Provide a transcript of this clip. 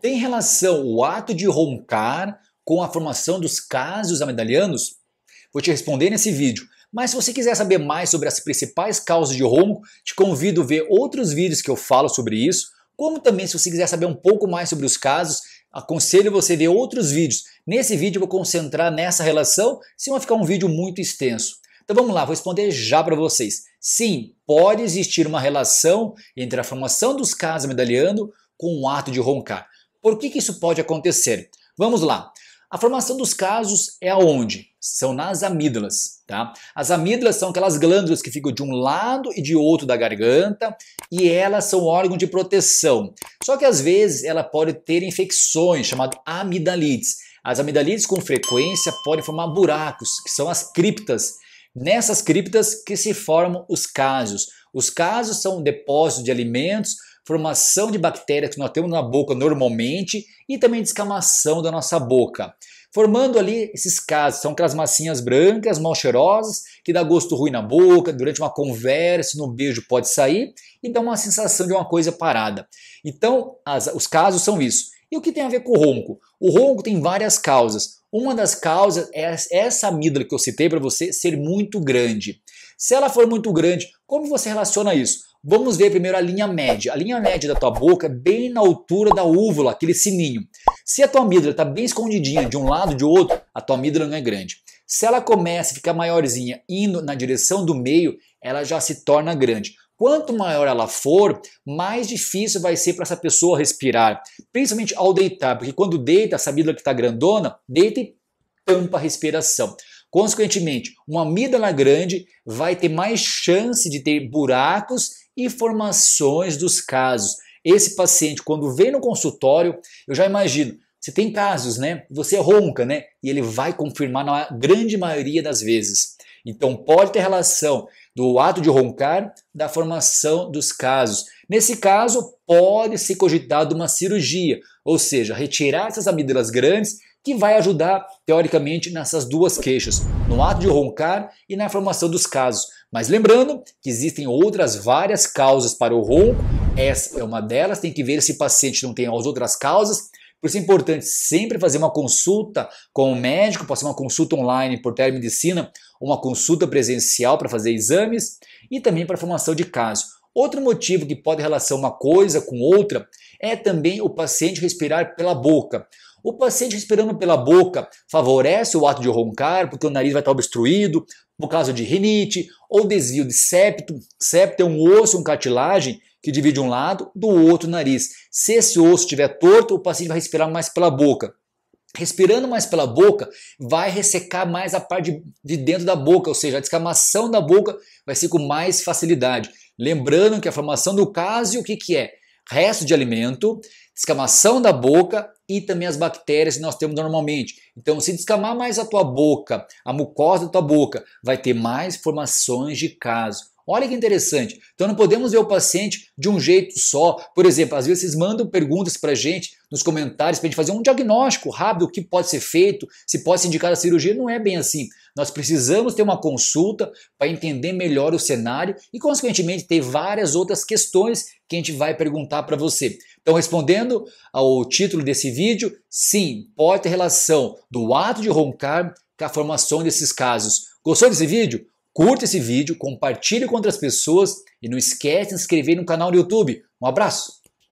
Tem relação o ato de roncar com a formação dos casos amedalianos? Vou te responder nesse vídeo. Mas se você quiser saber mais sobre as principais causas de ronco, te convido a ver outros vídeos que eu falo sobre isso, como também se você quiser saber um pouco mais sobre os casos, aconselho você a ver outros vídeos. Nesse vídeo eu vou concentrar nessa relação, senão vai ficar um vídeo muito extenso. Então vamos lá, vou responder já para vocês. Sim, pode existir uma relação entre a formação dos casos medalhando com o ato de roncar. Por que, que isso pode acontecer? Vamos lá. A formação dos casos é aonde? São nas amígdalas, tá? As amígdalas são aquelas glândulas que ficam de um lado e de outro da garganta e elas são órgãos de proteção. Só que às vezes ela pode ter infecções chamadas amidalites. As amidalites com frequência podem formar buracos, que são as criptas. Nessas criptas que se formam os casos. Os casos são depósitos de alimentos formação de bactérias que nós temos na boca normalmente e também descamação da nossa boca. Formando ali esses casos, são aquelas massinhas brancas, mal cheirosas, que dá gosto ruim na boca, durante uma conversa, no beijo pode sair e dá uma sensação de uma coisa parada. Então, as, os casos são isso. E o que tem a ver com o ronco? O ronco tem várias causas. Uma das causas é essa amígdala que eu citei para você ser muito grande. Se ela for muito grande, como você relaciona isso? Vamos ver primeiro a linha média. A linha média da tua boca é bem na altura da úvula, aquele sininho. Se a tua amígdala está bem escondidinha de um lado de outro, a tua amígdala não é grande. Se ela começa a ficar maiorzinha indo na direção do meio, ela já se torna grande. Quanto maior ela for, mais difícil vai ser para essa pessoa respirar, principalmente ao deitar, porque quando deita, essa amígdala que está grandona, deita e tampa a respiração. Consequentemente, uma amígdala grande vai ter mais chance de ter buracos informações dos casos. Esse paciente, quando vem no consultório, eu já imagino, você tem casos, né? Você ronca, né? E ele vai confirmar na grande maioria das vezes. Então pode ter relação do ato de roncar da formação dos casos. Nesse caso, pode ser cogitado uma cirurgia, ou seja, retirar essas amígdalas grandes que vai ajudar, teoricamente, nessas duas queixas, no ato de roncar e na formação dos casos. Mas lembrando que existem outras várias causas para o ronco, essa é uma delas, tem que ver se o paciente não tem as outras causas. Por isso é importante sempre fazer uma consulta com o médico, pode ser uma consulta online por telemedicina, uma consulta presencial para fazer exames e também para formação de casos. Outro motivo que pode relacionar uma coisa com outra é também o paciente respirar pela boca. O paciente respirando pela boca favorece o ato de roncar, porque o nariz vai estar obstruído, por causa de rinite ou desvio de septo. Septo é um osso, uma cartilagem que divide um lado do outro nariz. Se esse osso estiver torto, o paciente vai respirar mais pela boca. Respirando mais pela boca, vai ressecar mais a parte de dentro da boca, ou seja, a descamação da boca vai ser com mais facilidade. Lembrando que a formação do cásio, o que, que é? Resto de alimento descamação da boca e também as bactérias que nós temos normalmente. Então, se descamar mais a tua boca, a mucosa da tua boca, vai ter mais formações de caso. Olha que interessante. Então não podemos ver o paciente de um jeito só. Por exemplo, às vezes vocês mandam perguntas para gente nos comentários para a gente fazer um diagnóstico rápido, o que pode ser feito, se pode ser indicada a cirurgia. Não é bem assim. Nós precisamos ter uma consulta para entender melhor o cenário e, consequentemente, ter várias outras questões que a gente vai perguntar para você. Então, respondendo ao título desse vídeo, sim, pode ter relação do ato de roncar com a formação desses casos. Gostou desse vídeo? Curta esse vídeo, compartilhe com outras pessoas e não esquece de se inscrever no canal do YouTube. Um abraço!